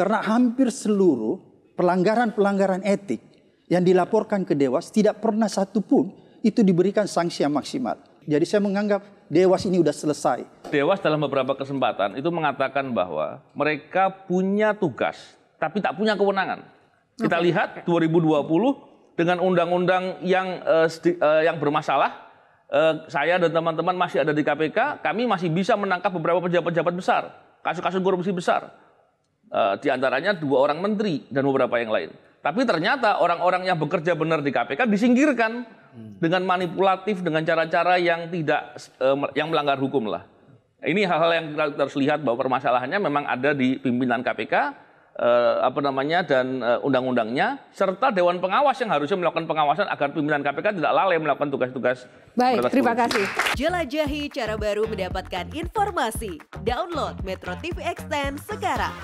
karena hampir seluruh pelanggaran-pelanggaran etik yang dilaporkan ke Dewas tidak pernah satu pun itu diberikan sanksi yang maksimal. Jadi saya menganggap Dewas ini sudah selesai. Dewas dalam beberapa kesempatan itu mengatakan bahwa mereka punya tugas tapi tak punya kewenangan. Kita okay. lihat 2020 dengan undang-undang yang uh, uh, yang bermasalah uh, saya dan teman-teman masih ada di KPK, kami masih bisa menangkap beberapa pejabat-pejabat besar, kasus-kasus korupsi besar. Eh, di antaranya dua orang menteri dan beberapa yang lain. Tapi ternyata orang-orang yang bekerja benar di KPK disingkirkan hmm. dengan manipulatif, dengan cara-cara yang tidak eh, yang melanggar hukum lah. Ini hal-hal yang kita harus lihat bahwa permasalahannya memang ada di pimpinan KPK, eh, apa namanya dan undang-undangnya, serta Dewan Pengawas yang harusnya melakukan pengawasan agar pimpinan KPK tidak lalai melakukan tugas-tugas. Baik, terima kasih. Jelajahi cara baru mendapatkan informasi. Download Metro TV Extend sekarang.